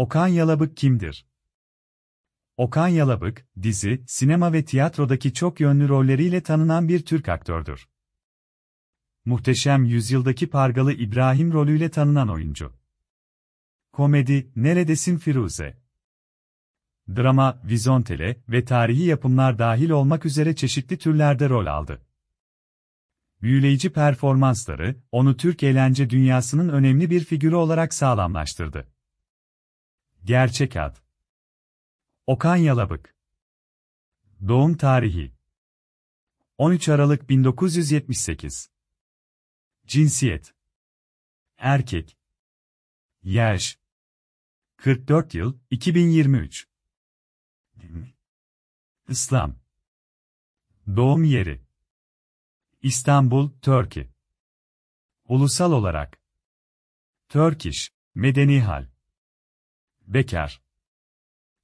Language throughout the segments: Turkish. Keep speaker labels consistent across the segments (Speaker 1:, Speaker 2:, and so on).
Speaker 1: Okan Yalabık kimdir? Okan Yalabık, dizi, sinema ve tiyatrodaki çok yönlü rolleriyle tanınan bir Türk aktördür. Muhteşem Yüzyıldaki Pargalı İbrahim rolüyle tanınan oyuncu. Komedi, Neredesin Firuze? Drama, Vizontele ve tarihi yapımlar dahil olmak üzere çeşitli türlerde rol aldı. Büyüleyici performansları, onu Türk eğlence dünyasının önemli bir figürü olarak sağlamlaştırdı. Gerçek ad. Okan Yalabık. Doğum tarihi. 13 Aralık 1978. Cinsiyet. Erkek. Yaş. 44 yıl, 2023. İslam. Doğum yeri. İstanbul, Türkiye. Ulusal olarak. Turkish, medeni hal. Bekar.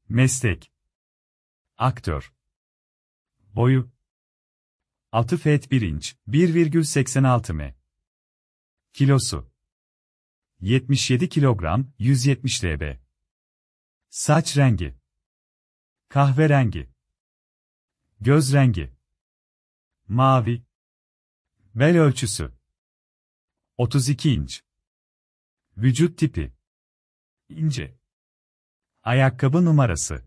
Speaker 1: Meslek. Aktör. Boyu. 6 feet 1 inç, 1,86 m. Kilosu. 77 kilogram, 170 lb), Saç rengi. Kahverengi. Göz rengi. Mavi. Bel ölçüsü. 32 inç. Vücut tipi. ince. Ayakkabı numarası.